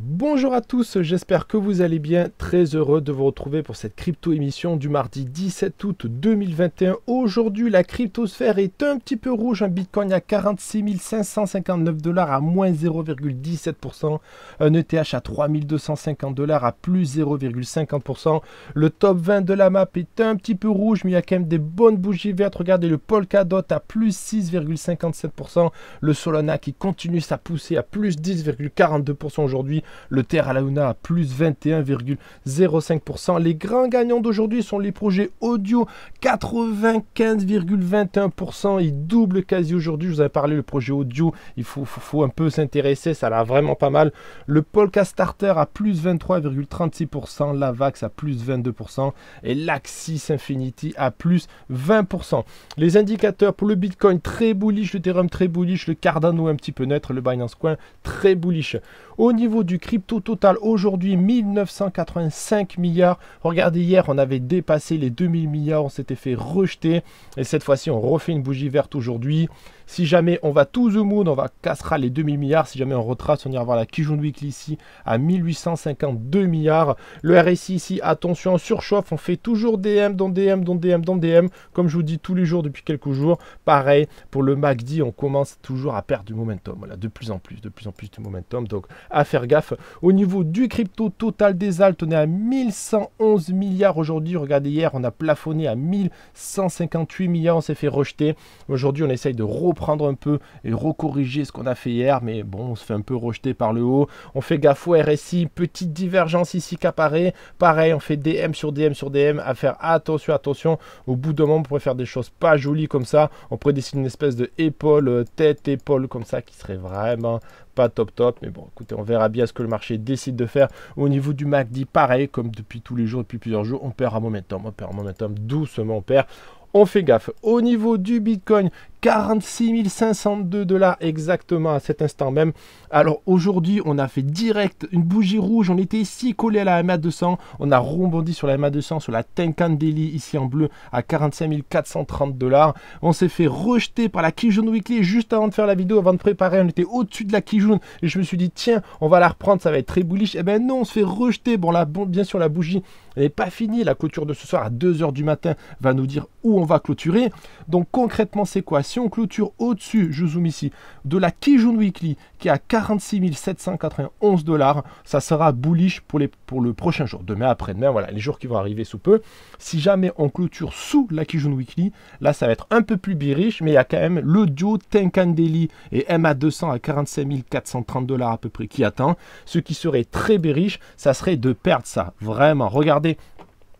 Bonjour à tous, j'espère que vous allez bien. Très heureux de vous retrouver pour cette crypto émission du mardi 17 août 2021. Aujourd'hui, la cryptosphère est un petit peu rouge. Un bitcoin à 46 559 dollars à moins 0,17%. Un ETH à 3250 dollars à plus 0,50%. Le top 20 de la map est un petit peu rouge, mais il y a quand même des bonnes bougies vertes. Regardez le Polkadot à plus 6,57%. Le Solana qui continue sa poussée à plus 10,42% aujourd'hui. Le Terra Luna à plus 21,05%. Les grands gagnants d'aujourd'hui sont les projets audio, 95,21%. Ils double quasi aujourd'hui. Je vous avais parlé, le projet audio, il faut, un peu s'intéresser, ça l'a vraiment pas mal. Le Polka Starter à plus 23,36%. Vax à plus 22%. Et l'Axis Infinity à plus 20%. Les indicateurs pour le Bitcoin très bullish, le Ethereum très bullish, le Cardano un petit peu neutre, le Binance Coin très bullish. Au niveau du crypto total aujourd'hui 1985 milliards. Regardez hier, on avait dépassé les 2000 milliards, on s'était fait rejeter et cette fois-ci on refait une bougie verte aujourd'hui. Si jamais on va tout the moon, on va cassera les 2000 milliards. Si jamais on retrace, on ira voir la Kijun Weekly ici à 1852 milliards. Le RSI ici, attention, on surchauffe. On fait toujours DM, dans DM, dans DM, dans DM. Comme je vous dis tous les jours depuis quelques jours. Pareil, pour le MACD, on commence toujours à perdre du momentum. Voilà, de plus en plus, de plus en plus de momentum. Donc, à faire gaffe. Au niveau du crypto total des altes, on est à 1111 milliards aujourd'hui. Regardez, hier, on a plafonné à 1158 milliards. On s'est fait rejeter. Aujourd'hui, on essaye de reprendre prendre un peu et recorriger ce qu'on a fait hier, mais bon, on se fait un peu rejeter par le haut. On fait gaffe au RSI, petite divergence ici qui apparaît. Pareil, on fait DM sur DM sur DM, à faire attention, attention. Au bout d'un moment, on pourrait faire des choses pas jolies comme ça. On pourrait dessiner une espèce de épaule, euh, tête, épaule comme ça, qui serait vraiment pas top top. Mais bon, écoutez, on verra bien ce que le marché décide de faire. Au niveau du MACD, pareil, comme depuis tous les jours, depuis plusieurs jours, on perd un momentum, on perd un momentum, doucement on perd on fait gaffe. Au niveau du Bitcoin, 46 502 dollars exactement à cet instant même. Alors aujourd'hui, on a fait direct une bougie rouge. On était ici collé à la MA200. On a rebondi sur la MA200, sur la Daily ici en bleu à 45 430 dollars. On s'est fait rejeter par la Kijun Weekly juste avant de faire la vidéo, avant de préparer. On était au-dessus de la Kijun et je me suis dit, tiens, on va la reprendre, ça va être très bullish. Et eh ben non, on se fait rejeter. Bon, là, bon, bien sûr, la bougie n'est pas finie. La clôture de ce soir à 2h du matin va nous dire où on va clôturer. Donc concrètement, c'est quoi si on clôture au-dessus, je zoome ici, de la Kijun Weekly qui est à 46 791 dollars, ça sera bullish pour, les, pour le prochain jour, demain, après-demain, voilà, les jours qui vont arriver sous peu. Si jamais on clôture sous la Kijun Weekly, là ça va être un peu plus bearish, mais il y a quand même le duo Tenkandeli et MA200 à 45 430 dollars à peu près qui attend. Ce qui serait très bearish, ça serait de perdre ça, vraiment. Regardez,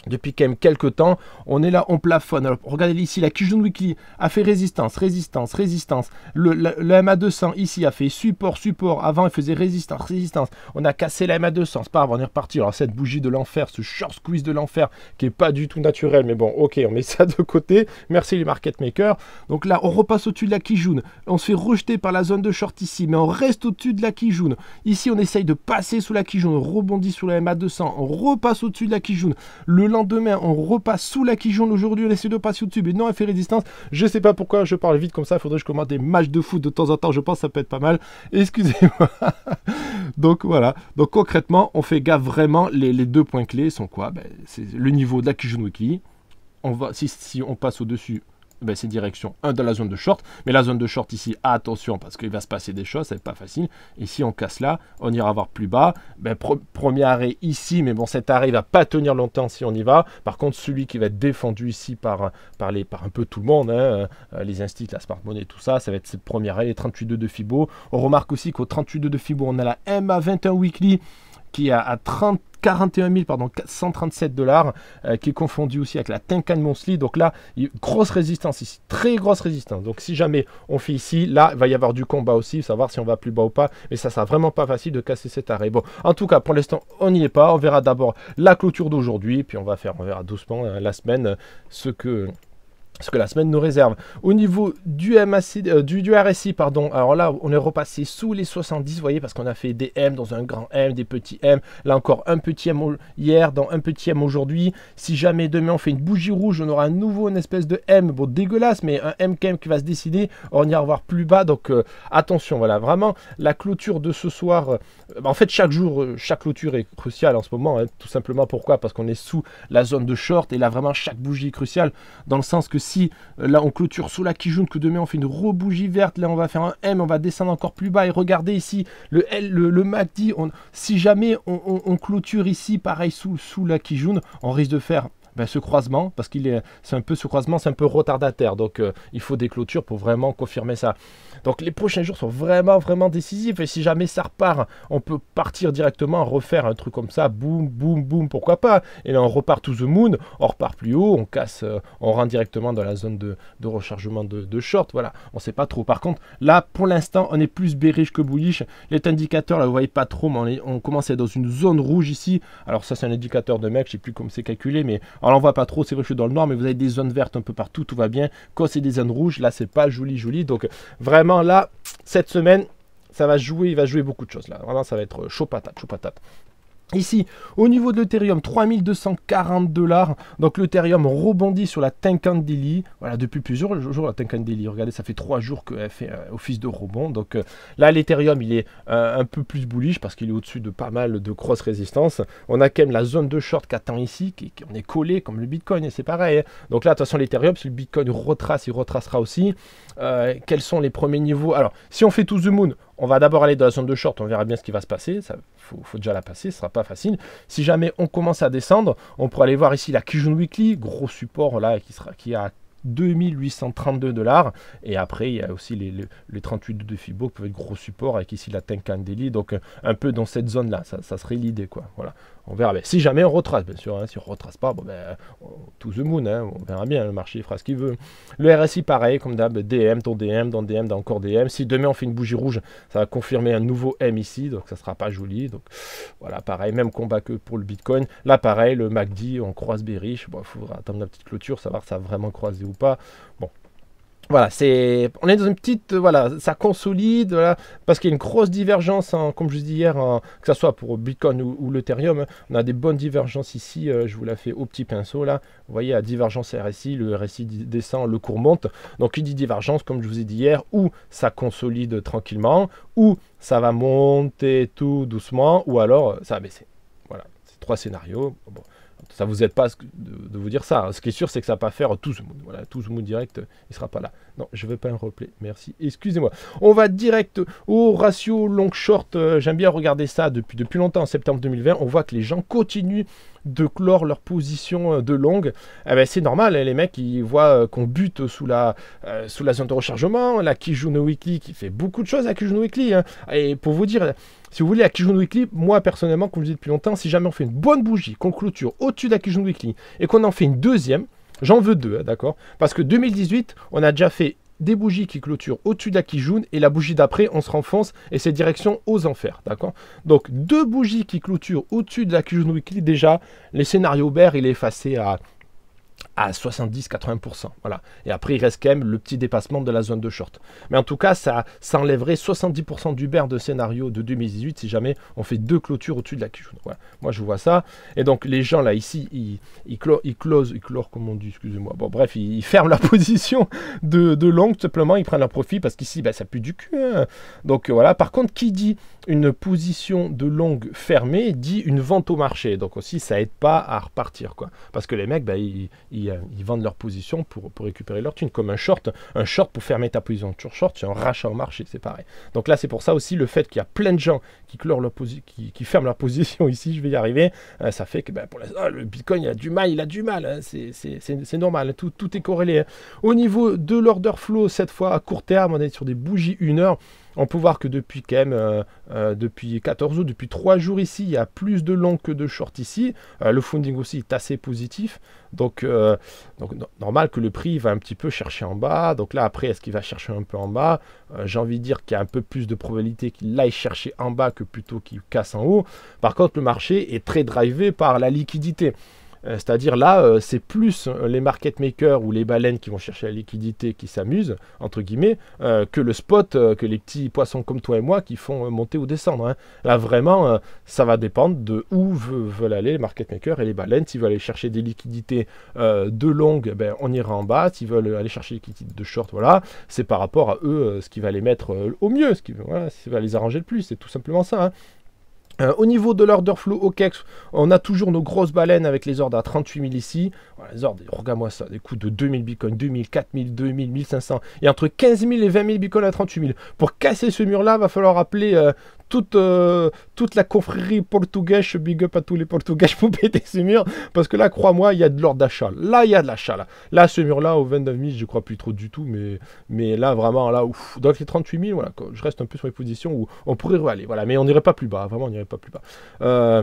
depuis quand même quelques temps. On est là, on plafonne. Alors, regardez ici, la Kijun Weekly a fait résistance, résistance, résistance. Le, la, MA200 ici a fait support, support. Avant, il faisait résistance, résistance. On a cassé la MA200, c'est pas avant on est Alors, cette bougie de l'enfer, ce short squeeze de l'enfer qui est pas du tout naturel, mais bon, ok, on met ça de côté. Merci les market makers. Donc là, on repasse au-dessus de la Kijun. On se fait rejeter par la zone de short ici, mais on reste au-dessus de la Kijun. Ici, on essaye de passer sous la Kijun, on rebondit sous la MA200, on repasse au-dessus de la Kijun. Le Demain, on repasse sous la Kijun aujourd'hui, de passer au dessus, et non elle fait résistance. Je sais pas pourquoi je parle vite comme ça, faudrait que je commande des matchs de foot de temps en temps, je pense ça peut être pas mal. Excusez-moi. Donc voilà. Donc concrètement, on fait gaffe vraiment. Les, deux points clés sont quoi ben, C'est le niveau de la Kijun Wiki. On va, si, si on passe au-dessus, ben, c'est direction 1 de la zone de short. Mais la zone de short ici, attention, parce qu'il va se passer des choses, c'est pas facile. Et si on casse là, on ira voir plus bas. Ben, premier arrêt ici, mais bon, cet arrêt ne va pas tenir longtemps si on y va. Par contre, celui qui va être défendu ici par, par, par un peu tout le monde, hein, euh, les instincts, la smart money, tout ça, ça va être cette premier arrêt, les 38,2 de Fibo. On remarque aussi qu'au 38,2 de Fibo, on a la MA21 weekly qui est à 30 41 000, pardon, 437 dollars, euh, qui est confondu aussi avec la Tenkan Monsli. Donc là, grosse résistance ici, très grosse résistance. Donc si jamais on fait ici, là, il va y avoir du combat aussi, savoir si on va plus bas ou pas. Mais ça, ça vraiment pas facile de casser cet arrêt. Bon, en tout cas, pour l'instant, on n'y est pas. On verra d'abord la clôture d'aujourd'hui, puis on va faire, on verra doucement hein, la semaine ce que ce que la semaine nous réserve. Au niveau du, MAC, euh, du, RSI, pardon, alors là, on est repassé sous les 70, vous voyez, parce qu'on a fait des M dans un grand M, des petits M, là encore un petit M hier, dans un petit M aujourd'hui. Si jamais demain on fait une bougie rouge, on aura un nouveau une espèce de M, bon dégueulasse, mais un M qui va se décider, on ira voir plus bas, donc euh, attention, voilà, vraiment, la clôture de ce soir, euh, bah, en fait, chaque jour, chaque clôture est cruciale en ce moment, hein, tout simplement pourquoi Parce qu'on est sous la zone de short, et là, vraiment, chaque bougie est cruciale, dans le sens que si euh, Là, on clôture sous la Kijun, que demain on fait une rebougie verte. Là, on va faire un M, on va descendre encore plus bas. Et regardez ici, le L, le, le on, si jamais on, clôture ici, pareil sous, sous la Kijun, on risque de faire ben, ce croisement, parce qu'il est, c'est un peu ce croisement, c'est un peu retardataire, donc euh, il faut des clôtures pour vraiment confirmer ça. Donc les prochains jours sont vraiment vraiment décisifs et si jamais ça repart, on peut partir directement refaire un truc comme ça, boum boum boum, pourquoi pas Et là on repart to the moon, on repart plus haut, on casse, euh, on rentre directement dans la zone de, rechargement de, de, short, voilà, on sait pas trop. Par contre là pour l'instant on est plus bearish que bullish, les indicateurs là vous voyez pas trop, mais on, est, on commence à être dans une zone rouge ici. Alors ça c'est un indicateur de mec, je sais plus comment c'est calculé, mais en on ne voit pas trop, c'est vrai dans le noir, mais vous avez des zones vertes un peu partout, tout va bien. Quand c'est des zones rouges, là, c'est pas joli, joli. Donc vraiment, là, cette semaine, ça va jouer, il va jouer beaucoup de choses là. Vraiment, ça va être chaud patate, chaud patate. Ici, au niveau de l'Ethereum, 3240 dollars. Donc l'Ethereum rebondit sur la Tenkan Daily. Voilà, depuis plusieurs jours, la Tenkan Regardez, ça fait trois jours qu'elle fait euh, office de rebond. Donc euh, là, l'Ethereum, il est euh, un peu plus bullish parce qu'il est au-dessus de pas mal de cross résistances. On a quand même la zone de short qui attend ici, qui, est collé comme le Bitcoin et c'est pareil. Hein. Donc là, de toute façon, l'Ethereum, si le Bitcoin retrace, il retracera aussi. quels sont les premiers niveaux Alors, si on fait tout the moon, on va d'abord aller dans la zone de short, on verra bien ce qui va se passer. Il faut, déjà la passer, ce sera pas facile. Si jamais on commence à descendre, on pourra aller voir ici la Kijun Weekly, gros support là qui, sera, qui a 2832 dollars. Et après, il y a aussi les, 38 de Fibo qui peuvent être gros support avec ici la Deli Donc, euh, un peu dans cette zone-là, ça, serait l'idée. quoi. Voilà, on verra Si jamais on retrace, bien sûr, hein, si on retrace pas, bon, ben, tout the moon, hein, on verra bien. Le marché fera ce qu'il veut. Le RSI, pareil, comme d'hab, DM, ton DM, dans DM, dans encore DM. Si demain on fait une bougie rouge, ça va confirmer un nouveau M ici, donc ça sera pas joli. Donc, voilà, pareil, même combat que pour le Bitcoin. Là, pareil, le MACD, on croise riche Bon, il faudra attendre la petite clôture, savoir ça vraiment croisé ou pas. Bon. Voilà, c'est, on est dans une petite, euh, voilà, ça consolide, voilà, parce qu'il y a une grosse divergence, hein, comme je dis hier, en, hein, que ce soit pour Bitcoin ou, ou l'Ethereum, on a des bonnes divergences ici, euh, je vous la fais au petit pinceau, là, vous voyez, à divergence RSI, le RSI descend, le cours monte, donc il dit divergence, comme je vous ai dit hier, ou ça consolide tranquillement, ou ça va monter tout doucement, ou alors ça va baisser. Voilà, c'est trois scénarios. Bon. Ça vous aide pas de vous dire ça. Ce qui est sûr, c'est que ça va pas faire tout ce monde. Voilà, tout ce monde direct, euh, il sera pas là. Non, je veux pas un replay, merci. Excusez-moi. On va direct au ratio long-short. Euh, j'aime bien regarder ça depuis, depuis longtemps, en septembre 2020. On voit que les gens continuent de clore leur position euh, de longue, eh ben c'est normal, hein, les mecs ils voient euh, qu'on bute sous la, sous la zone de rechargement, la Kijun Weekly qui fait beaucoup de choses à Kijun Weekly, hein. et pour vous dire, si vous voulez la Kijun Weekly, moi personnellement, comme je dis depuis longtemps, si jamais on fait une bonne bougie, qu'on clôture au-dessus de la Kijun Weekly, et qu'on en fait une deuxième, J'en veux deux, hein, d'accord Parce que 2018, on a déjà fait des bougies qui clôturent au-dessus de la Kijun et la bougie d'après, on se renfonce et c'est direction aux enfers, d'accord Donc deux bougies qui clôturent au-dessus de la Kijun Weekly, déjà, les scénarios Bert, il est effacé à à 70-80%. Voilà. Et après, il reste quand même le petit dépassement de la zone de short. Mais en tout cas, ça, enlèverait 70% du bear de scénario de 2018 si jamais on fait deux clôtures au-dessus de la Q. Moi, je vois ça. Et donc, les gens là, ici, ils, ils, ils closent, ils comment on dit, excusez-moi. Bon, bref, ils, ferment la position de, de long, tout simplement. Ils prennent leur profit parce qu'ici, ben, ça pue du cul. Hein. Donc, voilà. Par contre, qui dit une position de longue fermée dit une vente au marché. Donc aussi, ça aide pas à repartir. quoi. Parce que les mecs, bah, ils, vendent leur position pour, récupérer leur thune. Comme un short, un short pour fermer ta position Toujours short, c'est un rachat au marché, c'est pareil. Donc là, c'est pour ça aussi le fait qu'il y a plein de gens qui, clore leur qui, qui, ferment leur position ici, je vais y arriver, euh, ça fait que bah, pour ah, le Bitcoin, a du mal, il a du mal. Hein. c'est normal, hein. tout, tout est corrélé. Hein. Au niveau de l'order flow, cette fois à court terme, on est sur des bougies une heure. On peut voir que depuis quand même, euh, euh, depuis 14 ou depuis 3 jours ici, il y a plus de longs que de shorts ici. Euh, le funding aussi est assez positif. Donc, normal que le prix va un petit peu chercher en bas. Donc là, après, est-ce qu'il va chercher un peu en bas J'ai envie de dire qu'il y a un peu plus de probabilité qu'il aille chercher en bas que plutôt qu'il casse en haut. Par contre, le marché est très drivé par la liquidité. Euh, c'est-à-dire là, euh, c'est plus euh, les market makers ou les baleines qui vont chercher la liquidité, qui s'amusent, entre guillemets, que le spot, que les petits poissons comme toi et moi qui font monter ou descendre. Hein. Là, vraiment, ça va dépendre de où veulent aller les market makers et les baleines. S'ils veulent aller chercher des liquidités de longue, ben, on ira en bas. S'ils veulent aller chercher des liquidités de short, voilà, c'est par rapport à eux ce qui va les mettre au mieux, ce qui, va les arranger le plus. C'est tout simplement ça. Hein. Euh, au niveau de l'order flow au kex, on a toujours nos grosses baleines avec les ordres à 38 000 ici. les ordres, regarde-moi ça, des coûts de 2000 bitcoins, 2000, 4000, 2000, 1500. Et entre 15 000 et 20 000 bitcoins à 38 000. Pour casser ce mur-là, va falloir appeler euh, toute, euh, toute la confrérie portugaise, big up à tous les portugais pour péter ce mur, parce que là, crois-moi, il y a de l'ordre d'achat. Là, il y a de l'achat. Là. là, ce mur-là, au 29 000, je crois plus trop du tout, mais, mais là, vraiment, là, ouf, donc les 38 000, voilà, je reste un peu sur les positions où on pourrait aller, voilà, mais on n'irait pas plus bas, vraiment, on n'irait pas plus bas. Euh,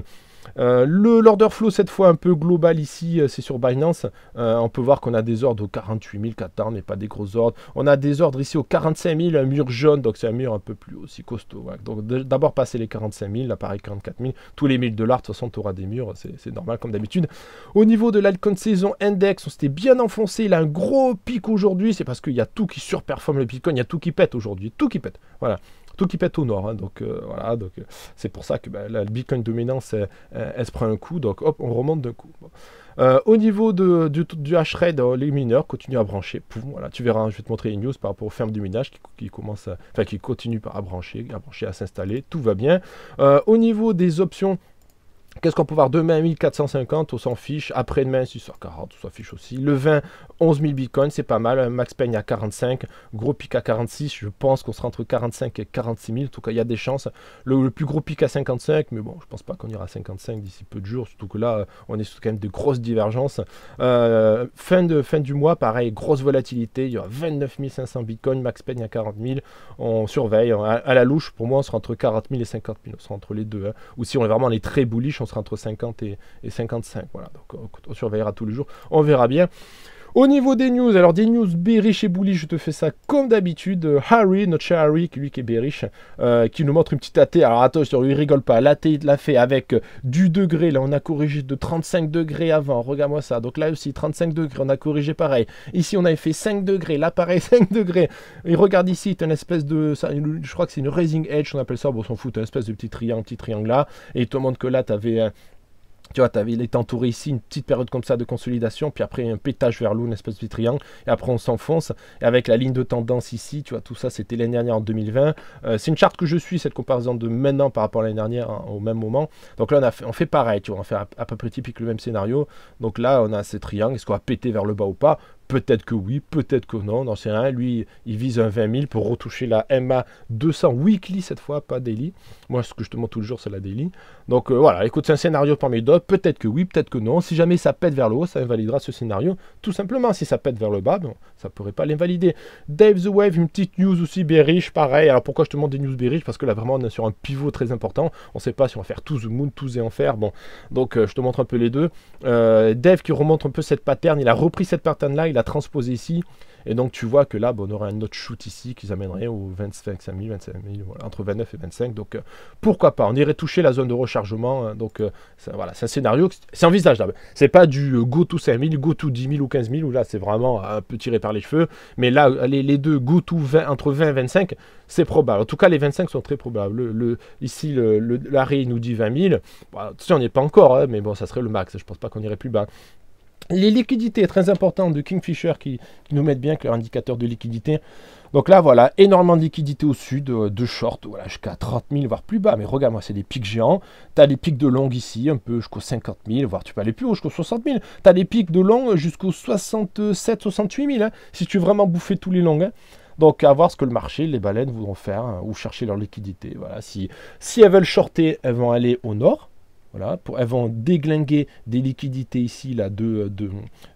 euh, le l'order flow cette fois un peu global ici, euh, c'est sur Binance. Euh, on peut voir qu'on a des ordres aux 48 000 Qatar, mais pas des gros ordres. On a des ordres ici aux 45 000, un mur jaune, donc c'est un mur un peu plus aussi costaud. Hein. Donc d'abord passer les 45 000, là pareil 44 000. Tous les 1000 dollars, de toute façon, tu des murs, c'est normal comme d'habitude. Au niveau de l'Alcon saison index, on s'était bien enfoncé. Il a un gros pic aujourd'hui, c'est parce qu'il y a tout qui surperforme le Bitcoin, il y a tout qui pète aujourd'hui, tout qui pète. Voilà tout qui pète au nord. Hein, donc euh, voilà, donc euh, c'est pour ça que bah, la Bitcoin dominance, elle, se prend un coup, donc hop, on remonte d'un coup. Euh, au niveau de, du, du hash rate, les mineurs continuent à brancher. voilà, tu verras, hein, je vais te montrer une news par rapport aux fermes du minage qui, qui commence, enfin, qui continue à brancher, à brancher, à s'installer. Tout va bien. au niveau des options. Qu'est-ce qu'on peut voir demain 1450, on s'en fiche. Après-demain 640, on s'en fiche aussi. Le 20, 11 000 bitcoins, c'est pas mal. Max Payne à 45, gros pic à 46. Je pense qu'on sera entre 45 et 46 000. En tout cas, il y a des chances. Le, plus gros pic à 55, mais bon, je pense pas qu'on ira à 55 d'ici peu de jours. Surtout que là, on est sous quand même de grosses divergences. Euh, fin, de, fin du mois, pareil, grosse volatilité. Il y aura 29 500 bitcoins, Max Payne à 40 000. On surveille. À, la louche, pour moi, on sera entre 40 000 et 50 000. On sera entre les deux. Hein. Ou si on est vraiment les très bullish, on sera entre 50 et, 55. Voilà, donc on surveillera tous les jours. On verra bien. Au niveau des news, alors des news bearish et Bouli, je te fais ça comme d'habitude. Euh, Harry, notre cher Harry, lui qui est bearish, euh, qui nous montre une petite athée. Alors attention, il rigole pas. L'athée, il l'a fait avec euh, du degré. Là, on a corrigé de 35 degrés avant. Regarde-moi ça. Donc là aussi, 35 degrés, on a corrigé pareil. Ici, on avait fait 5 degrés. Là, pareil, 5 degrés. Et regarde ici, c'est une espèce de. je crois que c'est une raising edge, on appelle ça. Bon, on s'en fout, une espèce de petit triangle, petit triangle là. Et il te montre que là, tu avais tu vois, il est entouré ici, une petite période comme ça de consolidation, puis après un pétage vers le haut, une espèce de triangle, et après on s'enfonce. Et avec la ligne de tendance ici, tu vois, tout ça c'était l'année dernière en 2020. Euh, c'est une charte que je suis, cette comparaison de maintenant par rapport à l'année dernière hein, au même moment. Donc là on, fait, pareil, tu vois, on fait à, peu près typique le même scénario. Donc là on a ces triangle, est-ce qu'on va péter vers le bas ou pas Peut-être que oui, peut-être que non, ce cas Lui, il vise un 20 000 pour retoucher la MA 200 weekly cette fois, pas daily. Moi, ce que je te montre toujours, c'est la daily. Donc euh, voilà, écoute, c'est un scénario parmi d'autres. Peut-être que oui, peut-être que non. Si jamais ça pète vers le haut, ça invalidera ce scénario. Tout simplement, si ça pète vers le bas, ça ne pourrait pas l'invalider. Dave the Wave, une petite news aussi bearish, pareil. Alors pourquoi je te montre des news bearish Parce que là, vraiment, on est sur un pivot très important. On ne sait pas si on va faire tout the moon, tous et enfer. Bon, donc euh, je te montre un peu les deux. Euh, Dave qui remonte un peu cette pattern, il a repris cette pattern-là il transposé ici. Et donc tu vois que là, bon, on aurait un autre shoot ici qui amènerait au 25 000, 25 000 voilà, entre 29 et 25. Donc euh, pourquoi pas On irait toucher la zone de rechargement. Hein. donc euh, voilà, c'est un scénario, c'est envisageable. C'est pas du euh, go to 5000, go to 10 000 ou 15 000 où là c'est vraiment un peu tiré par les cheveux. Mais là, les, deux go to 20, entre 20 et 25, c'est probable. En tout cas, les 25 sont très probables. Le, ici, l'arrêt le, nous dit 20 000. si on n'y est pas encore, hein, mais bon, ça serait le max. Je pense pas qu'on irait plus bas. Les liquidités très importantes de Kingfisher qui, nous mettent bien que leur indicateur de liquidité. Donc là, voilà, énormément de liquidités au sud, euh, de short, voilà, jusqu'à 30 000, voire plus bas. Mais regarde, moi, c'est des pics géants. Tu as les pics de long ici, un peu jusqu'aux 50 000, voire tu peux aller plus haut, jusqu'aux 60 000. Tu as les pics de long euh, jusqu'aux 67 68 000, si tu veux vraiment bouffer tous les longs. Hein. Donc à voir ce que le marché, les baleines voudront faire, hein, ou chercher leur liquidité. Voilà, si, si elles veulent shorter, elles vont aller au nord voilà, pour, elles vont déglinguer des liquidités ici, là, de, euh, de,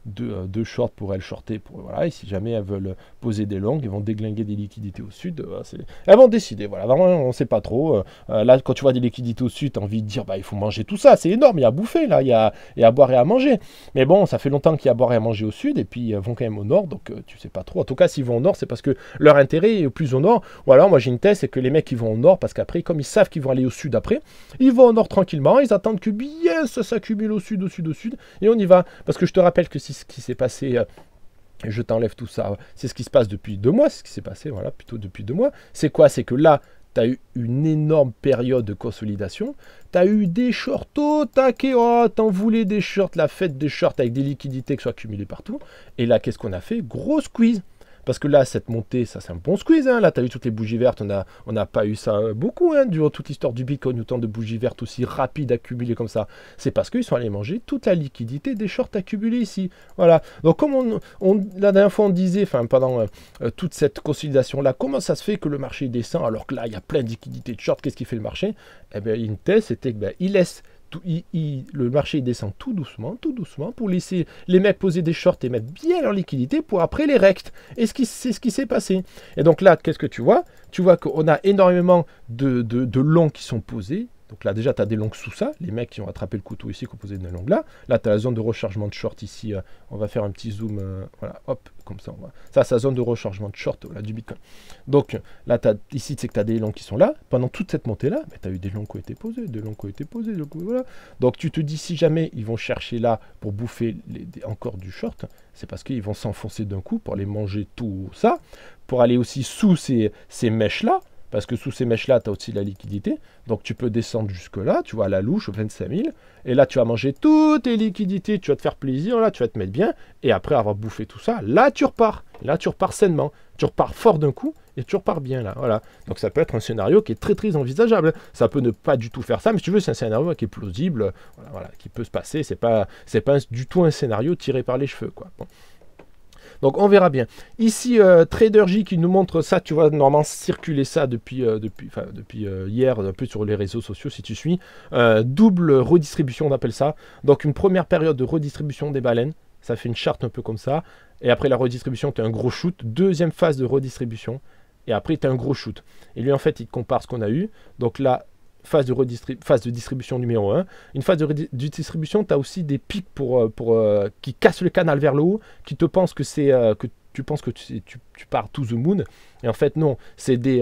de, euh, de short pour elles shorter. Pour, voilà, et si jamais elles veulent poser des longues, elles vont déglinguer des liquidités au sud. Euh, elles vont décider, voilà, vraiment, on ne sait pas trop. là, quand tu vois des liquidités au sud, tu as envie de dire, bah, il faut manger tout ça, c'est énorme, il y a à bouffer, là, il y a, à boire et à manger. Mais bon, ça fait longtemps qu'il y a à boire et à manger au sud, et puis elles vont quand même au nord, donc tu sais pas trop. En tout cas, s'ils vont au nord, c'est parce que leur intérêt est plus au nord. Ou alors, moi, j'ai une thèse, c'est que les mecs, ils vont au nord parce qu'après, comme ils savent qu'ils vont aller au sud après, ils vont au nord tranquillement, ils attendent que bien ça s'accumule au sud, au sud, au sud. Et on y va. Parce que je te rappelle que c'est ce qui s'est passé. Euh, je t'enlève tout ça. C'est ce qui se passe depuis deux mois, ce qui s'est passé, voilà, plutôt depuis deux mois. C'est quoi C'est que là, tu as eu une énorme période de consolidation. Tu as eu des shorts au taquet. Oh, t'en voulais des shorts, la fête des shorts avec des liquidités qui sont accumulées partout. Et là, qu'est-ce qu'on a fait Grosse squeeze. Parce que là, cette montée, ça c'est un bon squeeze. Hein. Là, tu as eu toutes les bougies vertes. On n'a pas eu ça euh, beaucoup, hein, durant toute l'histoire du Bitcoin, autant de bougies vertes aussi rapides accumulées comme ça. C'est parce qu'ils sont allés manger toute la liquidité des shorts accumulés ici. Voilà. Donc, comme on, la dernière fois, on disait, enfin, pendant euh, euh, toute cette consolidation-là, comment ça se fait que le marché descend alors que là, il y a plein de liquidités de shorts Qu'est-ce qui fait le marché Eh bien, thèse, c'était qu'il ben, laisse le marché descend tout doucement, tout doucement, pour laisser les mecs poser des shorts et mettre bien leur liquidité pour après les rectes. Et c'est ce qui s'est passé. Et donc là, qu'est-ce que tu vois Tu vois qu'on a énormément de, de longs qui sont posés, donc là, déjà, tu as des longues sous ça, les mecs qui ont attrapé le couteau ici, composé de longue là. Là, tu as la zone de rechargement de short ici. Euh, on va faire un petit zoom, euh, voilà, hop, comme ça. On va... Ça, c'est la zone de rechargement de short euh, là du Bitcoin. Donc là, as, ici, c'est que tu as des longues qui sont là. Pendant toute cette montée-là, mais bah, tu as eu des longues qui ont été posées, des longs qui ont été posées, donc voilà. Donc tu te dis, si jamais ils vont chercher là pour bouffer encore du short, c'est parce qu'ils vont s'enfoncer d'un coup pour aller manger tout ça, pour aller aussi sous ces, ces mèches-là parce que sous ces mèches-là, tu as aussi la liquidité. Donc tu peux descendre jusque-là, tu vois, à la louche, 25 000. Et là, tu vas manger toutes tes liquidités, tu vas te faire plaisir, là, tu vas te mettre bien. Et après avoir bouffé tout ça, là, tu repars. Là, tu repars sainement. Tu repars fort d'un coup et tu repars bien, là. Voilà. Donc ça peut être un scénario qui est très, très envisageable. Ça peut ne pas du tout faire ça, mais si tu veux, c'est un scénario qui est plausible, voilà, voilà, qui peut se passer. C'est pas, c'est pas du tout un scénario tiré par les cheveux, quoi. Donc on verra bien. Ici, euh, Trader J qui nous montre ça, tu vois, normalement circuler ça depuis, euh, depuis euh, hier, un peu sur les réseaux sociaux si tu suis. double redistribution, on appelle ça. Donc une première période de redistribution des baleines, ça fait une charte un peu comme ça. Et après la redistribution, tu as un gros shoot. Deuxième phase de redistribution. Et après, tu as un gros shoot. Et lui, en fait, il compare ce qu'on a eu. Donc là, phase de, phase de distribution numéro 1. Une phase de, de distribution, tu as aussi des pics pour, euh, pour, euh, qui cassent le canal vers le haut, qui te pensent que c'est euh, que tu penses que tu, tu, pars to the moon. Et en fait, non, c'est des,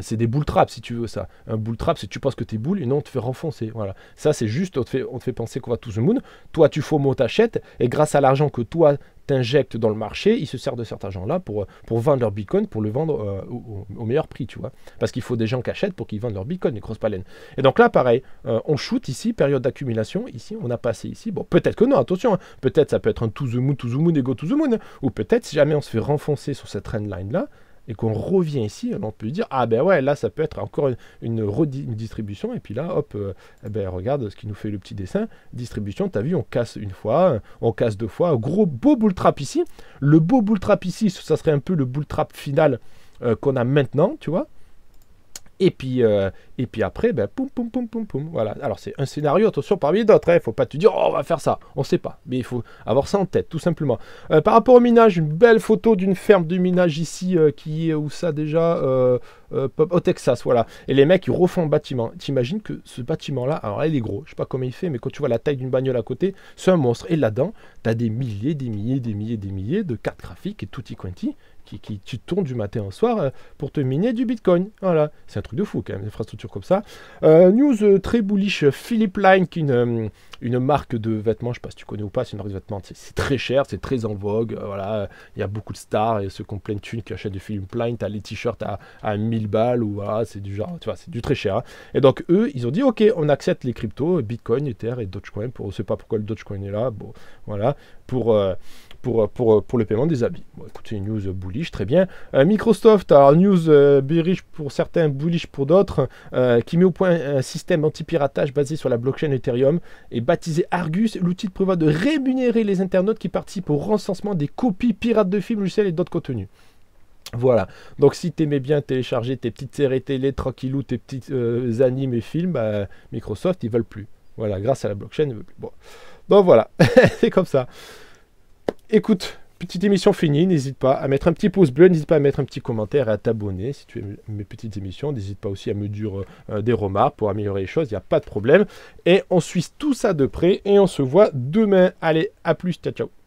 c'est des bull traps si tu veux ça. Un bull trap, c'est tu penses que tu es boule et non, on te fait renfoncer. Voilà. Ça, c'est juste, on te fait, on te fait penser qu'on va to the moon. Toi, tu faux mot t'achètes et grâce à l'argent que toi, t'injectes dans le marché, ils se servent de cet argent-là pour, euh, pour vendre leur bitcoin, pour le vendre euh, au, meilleur prix, tu vois. Parce qu'il faut des gens qui achètent pour qu'ils vendent leur bitcoin, les grosses laine Et donc là, pareil, euh, on shoot ici, période d'accumulation, ici, on a passé ici. Bon, peut-être que non, attention, hein. peut-être ça peut être un to the moon, to the moon, ego to the moon, ou peut-être si jamais on se fait renfoncer sur cette trendline-là, et qu'on revient ici, on peut dire ah ben ouais, là ça peut être encore une, une redistribution, et puis là hop, euh, eh ben regarde ce qui nous fait le petit dessin. Distribution, t'as vu, on casse une fois, on casse deux fois, gros beau boule trap ici. Le beau boule trap ici, ça serait un peu le boule trap final euh, qu'on a maintenant, tu vois. Et puis, euh, et puis après, ben, poum, poum, poum, Voilà. Alors, c'est un scénario, attention, parmi d'autres. Hein. Il ne faut pas te dire, oh, on va faire ça. On ne sait pas. Mais il faut avoir ça en tête, tout simplement. Euh, par rapport au minage, une belle photo d'une ferme de minage ici, euh, qui est où ça déjà Au Texas, voilà. Et les mecs, ils refont le bâtiment. T'imagines que ce bâtiment-là, alors là, il est gros. Je sais pas comment il fait, mais quand tu vois la taille d'une bagnole à côté, c'est un monstre. Et là-dedans, tu as des milliers, des milliers, des milliers, des milliers de cartes graphiques et tout y quanti qui, tu qui du matin au soir euh, pour te miner du Bitcoin. Voilà, c'est un truc de fou quand même, une infrastructure comme ça. Euh, news euh, très bullish, Philippe Line, qui une, une marque de vêtements, je sais pas si tu connais ou pas, c'est une marque de vêtements, c'est très cher, c'est très en vogue, voilà, il y a beaucoup de stars et ceux qui ont plein de thunes qui achètent du Philippe Line, tu as les t-shirts à, à, 1000 balles ou voilà, c'est du genre, tu vois, c'est du très cher. Hein. Et donc eux, ils ont dit, ok, on accepte les cryptos, Bitcoin, Ether et Dogecoin, pour, on sait pas pourquoi le Dogecoin est là, bon, voilà, pour pour, euh, euh, pour, le paiement des habits. Bon, écoutez, news bullish, très bien. Euh, Microsoft, alors news bullish pour certains, bullish pour d'autres, qui met au point un système anti-piratage basé sur la blockchain Ethereum et baptisé Argus. L'outil prévoit de rémunérer les internautes qui participent au recensement des copies pirates de films, logiciels et d'autres contenus. Voilà, donc si t'aimais bien télécharger tes petites séries télé, tranquillou, tes petits animes et films, bah, Microsoft, ils veulent plus. Voilà, grâce à la blockchain, ils veulent plus. Bon. Donc voilà, c'est comme ça écoute, petite émission finie. N'hésite pas à mettre un petit pouce bleu, n'hésite pas à mettre un petit commentaire et à t'abonner si tu aimes mes petites émissions. N'hésite pas aussi à me dire euh, des remarques pour améliorer les choses, il n'y a pas de problème. Et on suit tout ça de près et on se voit demain. Allez, à plus, ciao ciao.